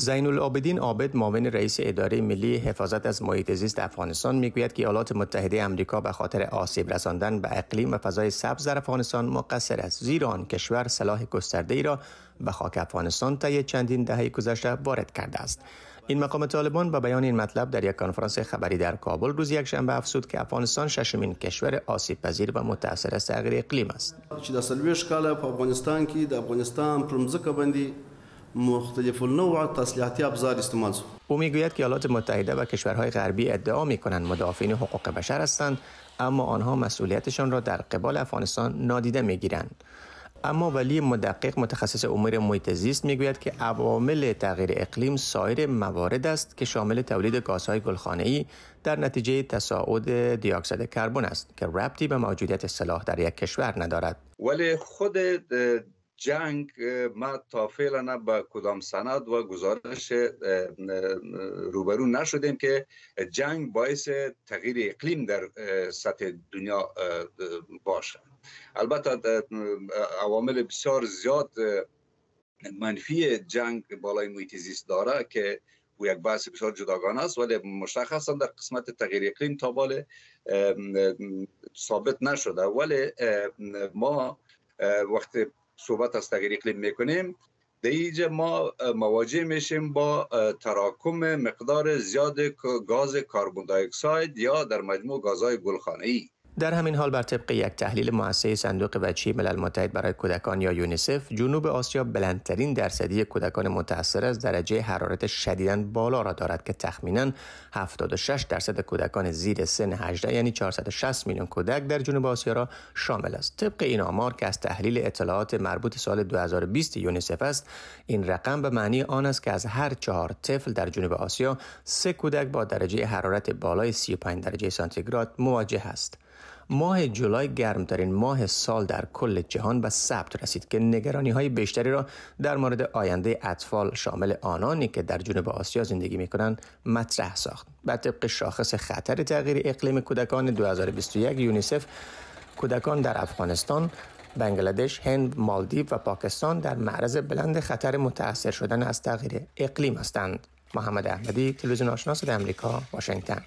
زین العابدین عابد معاون رئیس اداره ملی حفاظت از محیط زیست افغانستان میگوید که ایالات متحده آمریکا به خاطر آسیب رساندن به اقلیم و فضای سبز در افغانستان مقصر است زیرا آن کشور سلاح گسترده ای را به خاک افغانستان طی چندین دهه گذشته وارد کرده است این مقام طالبان با بیان این مطلب در یک کنفرانس خبری در کابل روز یکشنبه افزود که افغانستان ششمین کشور آسیب پذیر و متاثر از تغییر اقلیم است افغانستان افغانستان مختلف النوع تسلیحاتی ابزار استعمال او میگوید که ایالات متحده و کشورهای غربی ادعا کنند مدافعین حقوق بشر هستند اما آنها مسئولیتشان را در قبال افغانستان نادیده میگیرند اما ولی مدقق متخصص امور محیط زیست میگوید که عوامل تغییر اقلیم سایر موارد است که شامل تولید گازهای گلخانه‌ای در نتیجه تصاعد دیاکسید کربن است که ربطی به موجودیت سلاح در یک کشور ندارد ولی خود جنگ ما تا فعلا به کدام سند و گزارش روبرو نشدیم که جنگ باعث تغییر اقلیم در سطح دنیا باشه البته عوامل بسیار زیاد منفی جنگ بالای محیط زیست داره که او یک بحث بسیار جداگانه است ولی مشخصا در قسمت تغییر اقلیم تا بال ثابت نشده ولی ما وقتی صحبت از تغییر اقلیم میکنیم در ما مواجه میشیم با تراکم مقدار زیاد گاز کاربون دی یا در مجموع گازهای گلخانه ای در همین حال بر طبق یک تحلیل مؤسسه صندوق وچی ملل متحد برای کودکان یا یونیسف جنوب آسیا بلندترین درصدی کودکان متاثر از درجه حرارت شدیداً بالا را دارد که تخمیناً 76 درصد کودکان زیر سن 18 یعنی 460 میلیون کودک در جنوب آسیا را شامل است طبق این آمار که از تحلیل اطلاعات مربوط سال 2020 یونیسف است این رقم به معنی آن است که از هر چهار طفل در جنوب آسیا سه کودک با درجه حرارت بالای 35 درجه سانتیگراد مواجه است ماه جولای گرمترین ماه سال در کل جهان به ثبت رسید که نگرانی های بیشتری را در مورد آینده اطفال شامل آنانی که در جنوب آسیا زندگی می کنند مطرح ساخت. به طبق شاخص خطر تغییر اقلیم کودکان 2021 یونیسف کودکان در افغانستان بنگلادش، هند، مالدیو و پاکستان در معرض بلند خطر متاثر شدن از تغییر اقلیم هستند. محمد احمدی، تلویزیون آشنا در آمریکا، واشنگتن.